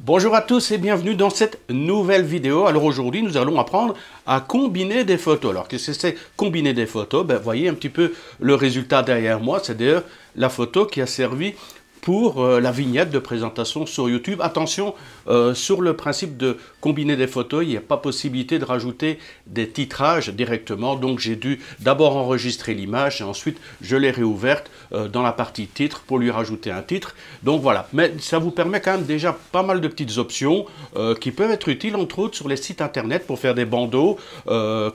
Bonjour à tous et bienvenue dans cette nouvelle vidéo. Alors aujourd'hui, nous allons apprendre à combiner des photos. Alors qu'est-ce que c'est combiner des photos ben, Voyez un petit peu le résultat derrière moi. C'est d'ailleurs la photo qui a servi pour euh, la vignette de présentation sur YouTube. Attention, euh, sur le principe de combiner des photos, il n'y a pas possibilité de rajouter des titrages directement, donc j'ai dû d'abord enregistrer l'image et ensuite je l'ai réouverte euh, dans la partie titre pour lui rajouter un titre. Donc voilà, mais ça vous permet quand même déjà pas mal de petites options qui peuvent être utiles entre autres sur les sites internet pour faire des bandeaux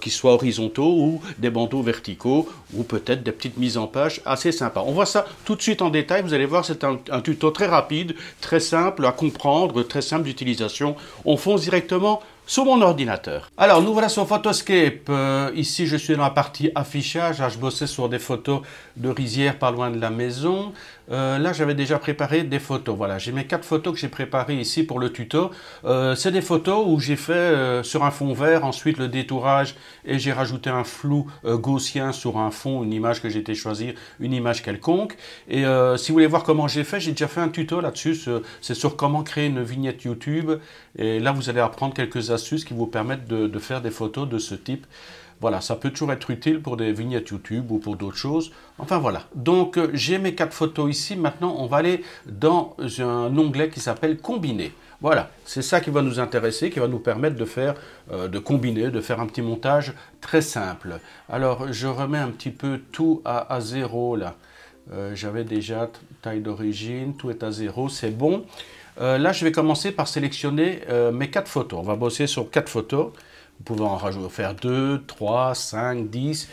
qui soient horizontaux ou des bandeaux verticaux ou peut-être des petites mises en page assez sympas. On voit ça tout de suite en détail, vous allez voir c'est un un tuto très rapide, très simple à comprendre, très simple d'utilisation. On fonce directement sur mon ordinateur. Alors, nous voilà sur Photoscape. Euh, ici, je suis dans la partie affichage. Là, ah, je bossais sur des photos de rizières pas loin de la maison. Euh, là, j'avais déjà préparé des photos. Voilà, j'ai mes quatre photos que j'ai préparées ici pour le tuto. Euh, c'est des photos où j'ai fait sur un fond vert, ensuite le détourage, et j'ai rajouté un flou gaussien sur un fond, une image que j'ai choisir, une image quelconque. Et si vous voulez voir comment j'ai fait, j'ai déjà fait un tuto là-dessus. C'est sur comment créer une vignette YouTube. Et là, vous allez apprendre quelques astuces qui vous permettent de, faire des photos de ce type. Voilà, ça peut toujours être utile pour des vignettes YouTube ou pour d'autres choses. Enfin voilà. Donc euh, j'ai mes quatre photos ici. Maintenant, on va aller dans un onglet qui s'appelle Combiner. Voilà, c'est ça qui va nous intéresser, qui va nous permettre de faire, euh, de combiner, de faire un petit montage très simple. Alors, je remets un petit peu tout à, zéro là. Euh, j'avais déjà taille d'origine, tout est à zéro, c'est bon. Euh, là, je vais commencer par sélectionner euh, mes quatre photos. On va bosser sur quatre photos. Vous pouvez en rajouter, faire 2, 3, 5, 10.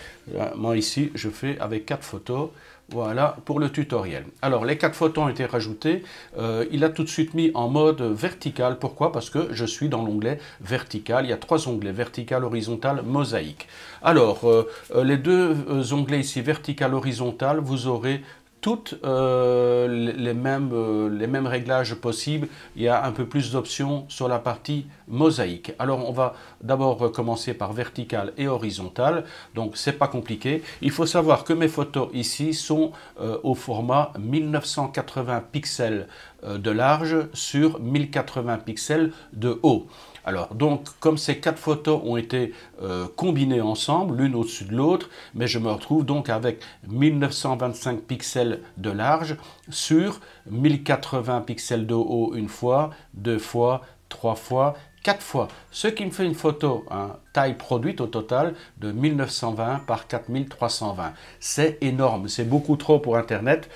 Moi, ici, je fais avec quatre photos. Voilà pour le tutoriel. Alors, les quatre photos ont été rajoutées. Euh, il a tout de suite mis en mode vertical. Pourquoi Parce que je suis dans l'onglet vertical. Il y a trois onglets, vertical, horizontal, mosaïque. Alors, les deux onglets ici, vertical, horizontal, vous aurez toutes euh, les, mêmes, euh, les mêmes réglages possibles. Il y a un peu plus d'options sur la partie mosaïque. Alors on va d'abord commencer par vertical et horizontal. Donc c'est pas compliqué. Il faut savoir que mes photos ici sont euh, au format 1980 pixels euh, de large sur 1080 pixels de haut. Alors, donc, comme ces quatre photos ont été euh, combinées ensemble, l'une au-dessus de l'autre, mais je me retrouve donc avec 1925 pixels de large sur 1080 pixels de haut une fois, deux fois, trois fois 4 fois, ce qui me fait une photo, hein, taille produite au total de 1920 par 4320. C'est énorme, c'est beaucoup trop pour Internet,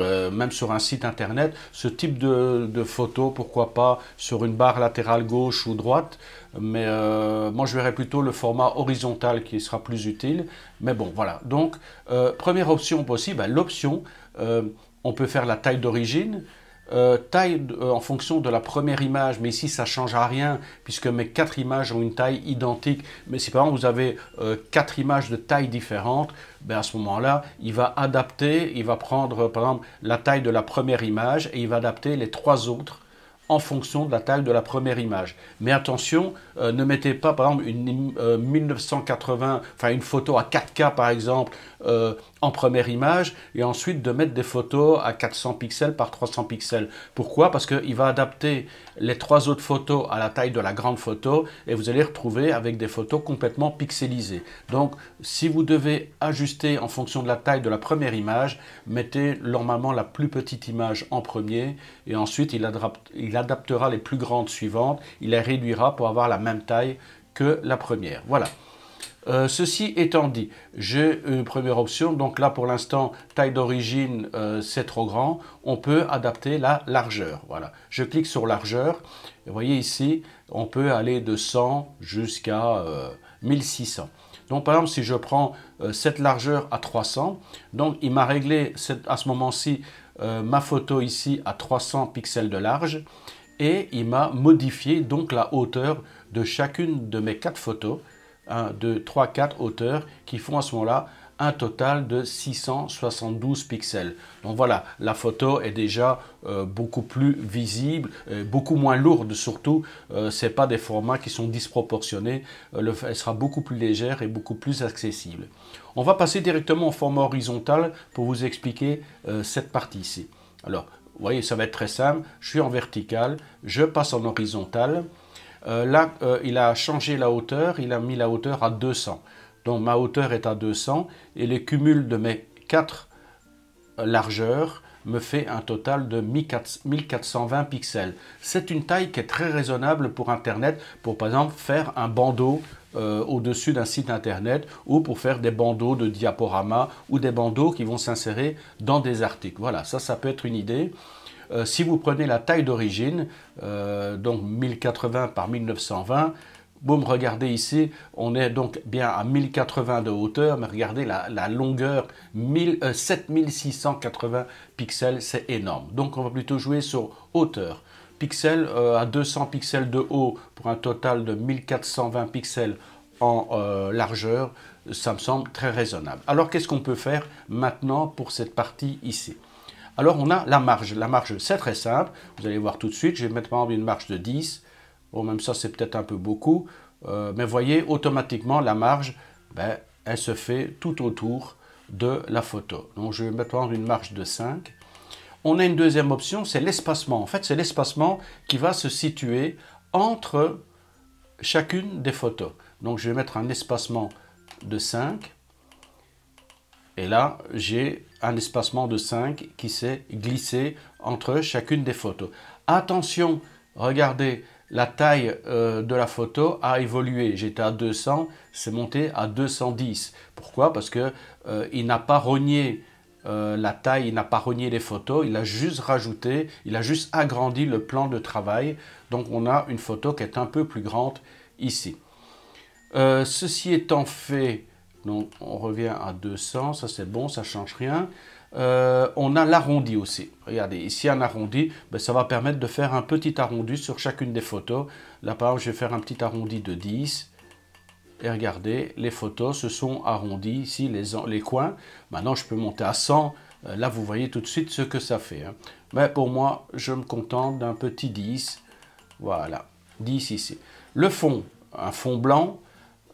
euh, même sur un site Internet. Ce type de, photo, pourquoi pas sur une barre latérale gauche ou droite, mais euh, moi je verrais plutôt le format horizontal qui sera plus utile. Mais bon, voilà. Donc, euh, première option possible, ben, l'option, on peut faire la taille d'origine, euh, taille euh, en fonction de la première image, mais ici ça ne change rien puisque mes quatre images ont une taille identique. Mais si par exemple vous avez euh, quatre images de taille différente, ben à ce moment-là, il va adapter, il va prendre par exemple la taille de la première image et il va adapter les trois autres en fonction de la taille de la première image. Mais attention, ne mettez pas par exemple une 1980, enfin une photo à 4K par exemple, première image et ensuite de mettre des photos à 400 pixels par 300 pixels. Pourquoi Parce qu'il va adapter les trois autres photos à la taille de la grande photo et vous allez retrouver avec des photos complètement pixelisées. Donc si vous devez ajuster en fonction de la taille de la première image, mettez normalement la plus petite image en premier et ensuite il, il adaptera les plus grandes suivantes, il les réduira pour avoir la même taille que la première. Voilà. Euh, ceci étant dit, j'ai une première option, donc là pour l'instant, taille d'origine, euh, c'est trop grand, on peut adapter la largeur. Voilà, je clique sur largeur, vous voyez ici, on peut aller de 100 jusqu'à 1600. Euh, donc par exemple, si je prends cette largeur à 300, donc il m'a réglé à ce moment-ci ma photo ici à 300 pixels de large, et il m'a modifié donc la hauteur de chacune de mes quatre photos 1, 2, 3, 4 hauteurs qui font à ce moment-là un total de 672 pixels. Donc voilà, la photo est déjà euh, beaucoup plus visible, euh, beaucoup moins lourde surtout. ne euh, c'est pas des formats qui sont disproportionnés. elle sera beaucoup plus légère et beaucoup plus accessible. On va passer directement au format horizontal pour vous expliquer cette partie-ci. Alors, vous voyez, ça va être très simple. Je suis en vertical, je passe en horizontal. Euh, là, euh, il a changé la hauteur, il a mis la hauteur à 200. Donc ma hauteur est à 200 et le cumul de mes 4 euh, largeurs me fait un total de 1420 pixels. C'est une taille qui est très raisonnable pour Internet, pour par exemple faire un bandeau au-dessus d'un site Internet ou pour faire des bandeaux de diaporama ou des bandeaux qui vont s'insérer dans des articles. Voilà, ça, ça peut être une idée. Euh, si vous prenez la taille d'origine, euh, donc 1080 par 1920, boum, regardez ici, on est donc bien à 1080 de hauteur, mais regardez la, longueur, 7680 euh, pixels, c'est énorme. Donc on va plutôt jouer sur hauteur. Pixels à 200 pixels de haut pour un total de 1420 pixels en largeur, ça me semble très raisonnable. Alors qu'est-ce qu'on peut faire maintenant pour cette partie ici alors on a la marge. La marge, c'est très simple. Vous allez voir tout de suite, je vais mettre par exemple une marge de 10. Bon, même ça, c'est peut-être un peu beaucoup. Euh, mais voyez, automatiquement, la marge, ben, elle se fait tout autour de la photo. Donc, je vais mettre par exemple une marge de 5. On a une deuxième option, c'est l'espacement. En fait, c'est l'espacement qui va se situer entre chacune des photos. Donc, je vais mettre un espacement de 5. Et là, j'ai un espacement de 5 qui s'est glissé entre chacune des photos. Attention, regardez, la taille euh, de la photo a évolué. J'étais à 200, c'est monté à 210. Pourquoi Parce que euh, il n'a pas rogné euh, la taille, il n'a pas rogné les photos, il a juste rajouté, il a juste agrandi le plan de travail. Donc on a une photo qui est un peu plus grande ici. ceci étant fait, donc on revient à 200, ça c'est bon, ça change rien. Euh, on a l'arrondi aussi. Regardez, ici un arrondi, ben, ça va permettre de faire un petit arrondi sur chacune des photos. Là par exemple, je vais faire un petit arrondi de 10. Et regardez, les photos se sont arrondies ici, les, les coins. Maintenant, je peux monter à 100. Euh, là, vous voyez tout de suite ce que ça fait. Hein. Mais pour moi, je me contente d'un petit 10. Voilà, 10 ici. Le fond, un fond blanc,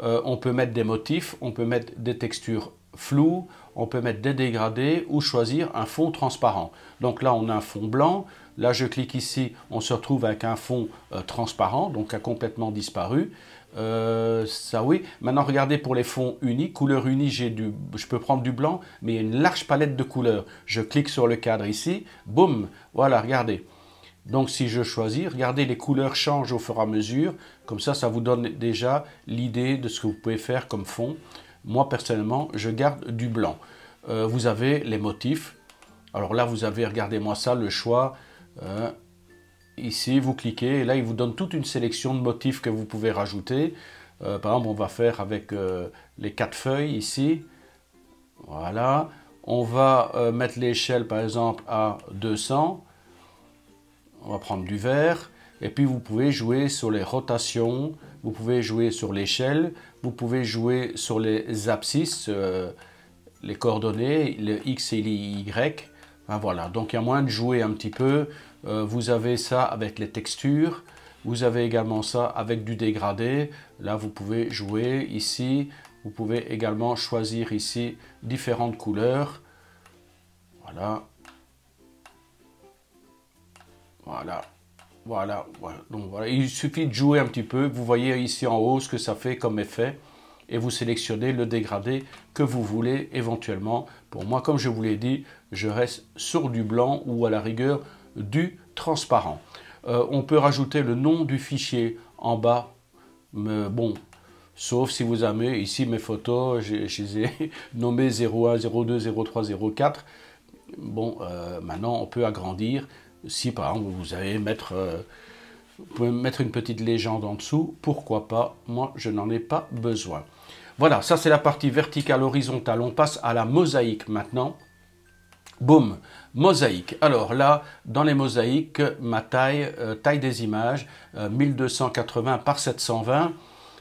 euh, on peut mettre des motifs, on peut mettre des textures floues, on peut mettre des dégradés ou choisir un fond transparent. Donc là, on a un fond blanc. Là, je clique ici, on se retrouve avec un fond euh, transparent, donc a complètement disparu. Euh, ça oui. Maintenant, regardez pour les fonds unis, couleur unie, j'ai du, je peux prendre du blanc, mais il y a une large palette de couleurs. Je clique sur le cadre ici, boum, voilà, regardez. Donc si je choisis, regardez, les couleurs changent au fur et à mesure. Comme ça, ça vous donne déjà l'idée de ce que vous pouvez faire comme fond. Moi, personnellement, je garde du blanc. Euh, vous avez les motifs. Alors là, vous avez, regardez-moi ça, le choix. Euh, ici, vous cliquez et là, il vous donne toute une sélection de motifs que vous pouvez rajouter. Euh, par exemple, on va faire avec les quatre feuilles ici. Voilà. On va mettre l'échelle, par exemple, à 200 on va prendre du vert, et puis vous pouvez jouer sur les rotations, vous pouvez jouer sur l'échelle, vous pouvez jouer sur les abscisses, euh, les coordonnées, le X et le Y. voilà, donc il y a moyen de jouer un petit peu. Euh, vous avez ça avec les textures, vous avez également ça avec du dégradé. Là, vous pouvez jouer ici, vous pouvez également choisir ici différentes couleurs. Voilà, voilà. Voilà, Donc voilà, il suffit de jouer un petit peu. Vous voyez ici en haut ce que ça fait comme effet. Et vous sélectionnez le dégradé que vous voulez éventuellement. Pour moi, comme je vous l'ai dit, je reste sur du blanc ou à la rigueur du transparent. Euh, on peut rajouter le nom du fichier en bas. bon, sauf si vous aimez, ici mes photos, je, les ai nommées 01, 02, 03, 04. Bon, euh, maintenant on peut agrandir si par exemple vous avez mettre, euh, vous pouvez mettre une petite légende en dessous, pourquoi pas Moi, je n'en ai pas besoin. Voilà, ça c'est la partie verticale, horizontale. On passe à la mosaïque maintenant. Boum, mosaïque. Alors là, dans les mosaïques, ma taille, euh, taille des images, 1280 euh, par 720.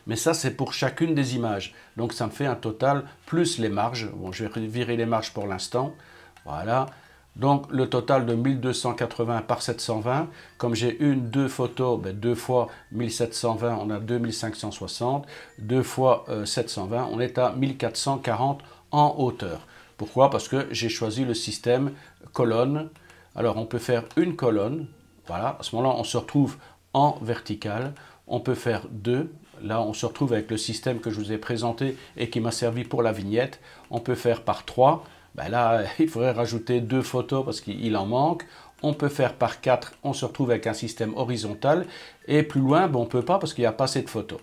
Mais ça, c'est pour chacune des images. Donc ça me fait un total plus les marges. Bon, je vais virer les marges pour l'instant. Voilà, donc le total de 1280 par 720, comme j'ai une, deux photos, ben, deux fois 1720, on a 2560, deux fois 720, euh, on est à 1440 en hauteur. Pourquoi Parce que j'ai choisi le système colonne. Alors on peut faire une colonne, voilà, à ce moment-là on se retrouve en vertical. on peut faire deux, là on se retrouve avec le système que je vous ai présenté et qui m'a servi pour la vignette, on peut faire par trois, ben là, il faudrait rajouter deux photos parce qu'il en manque. On peut faire par quatre, on se retrouve avec un système horizontal. Et plus loin, ben, on ne peut pas parce qu'il n'y a pas assez de photos.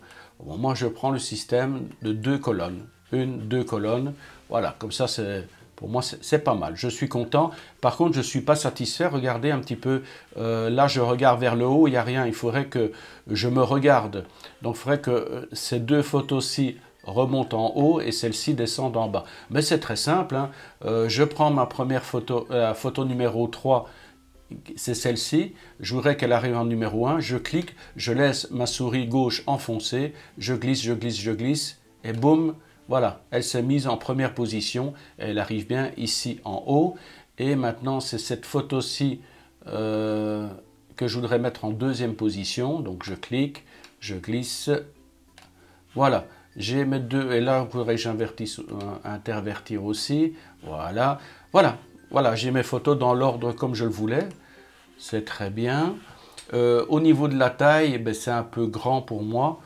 Au moi, je prends le système de deux colonnes. Une, deux colonnes. Voilà, comme ça, c'est pour moi, c'est pas mal. Je suis content. Par contre, je ne suis pas satisfait. Regardez un petit peu. Euh, là, je regarde vers le haut, il n'y a rien. Il faudrait que je me regarde. Donc, il faudrait que euh, ces deux photos-ci remonte en haut et celle-ci descend en bas. Mais c'est très simple, hein. euh, je prends ma première photo, euh, la photo numéro 3, c'est celle-ci, je voudrais qu'elle arrive en numéro 1, je clique, je laisse ma souris gauche enfoncée, je glisse, je glisse, je glisse, et boum, voilà, elle s'est mise en première position, elle arrive bien ici en haut, et maintenant c'est cette photo-ci euh, que je voudrais mettre en deuxième position, donc je clique, je glisse, voilà. J'ai mes deux, et là, vous pourrez euh, intervertir aussi. Voilà, voilà, voilà j'ai mes photos dans l'ordre comme je le voulais. C'est très bien. Euh, au niveau de la taille, eh ben, c'est un peu grand pour moi.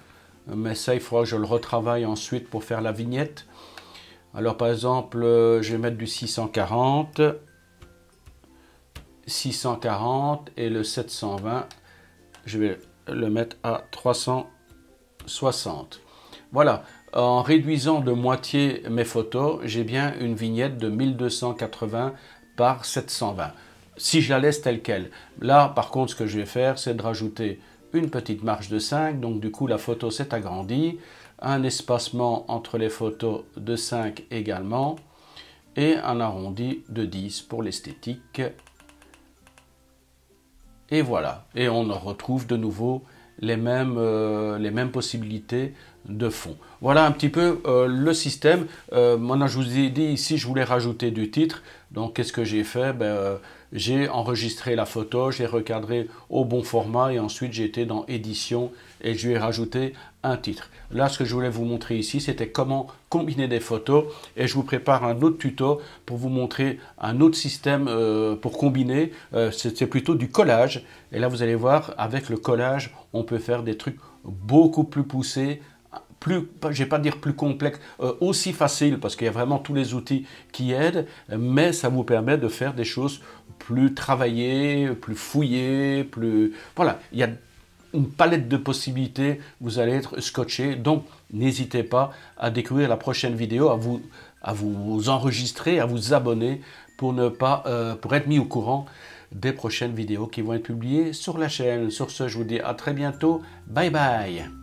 Mais ça, il faudra que je le retravaille ensuite pour faire la vignette. Alors par exemple, euh, je vais mettre du 640. 640 et le 720, je vais le mettre à 360. Voilà, en réduisant de moitié mes photos, j'ai bien une vignette de 1280 par 720. Si je la laisse telle qu'elle. Là, par contre, ce que je vais faire, c'est de rajouter une petite marge de 5. Donc, du coup, la photo s'est agrandie. Un espacement entre les photos de 5 également. Et un arrondi de 10 pour l'esthétique. Et voilà. Et on retrouve de nouveau les mêmes, euh, les mêmes possibilités de fond. Voilà un petit peu euh, le système. Euh, maintenant, je vous ai dit ici, je voulais rajouter du titre. Donc, qu'est-ce que j'ai fait ben, euh, J'ai enregistré la photo, j'ai recadré au bon format et ensuite j'ai dans édition et je lui ai rajouté un titre. Là, ce que je voulais vous montrer ici, c'était comment combiner des photos et je vous prépare un autre tuto pour vous montrer un autre système pour combiner. c'est plutôt du collage et là, vous allez voir, avec le collage, on peut faire des trucs beaucoup plus poussés plus, je vais pas dire plus complexe, euh, aussi facile, parce qu'il y a vraiment tous les outils qui aident, mais ça vous permet de faire des choses plus travaillées, plus fouillées, plus... Voilà, il y a une palette de possibilités, vous allez être scotché, donc n'hésitez pas à découvrir la prochaine vidéo, à vous, à vous enregistrer, à vous abonner pour, ne pas, euh, pour être mis au courant des prochaines vidéos qui vont être publiées sur la chaîne. Sur ce, je vous dis à très bientôt. Bye bye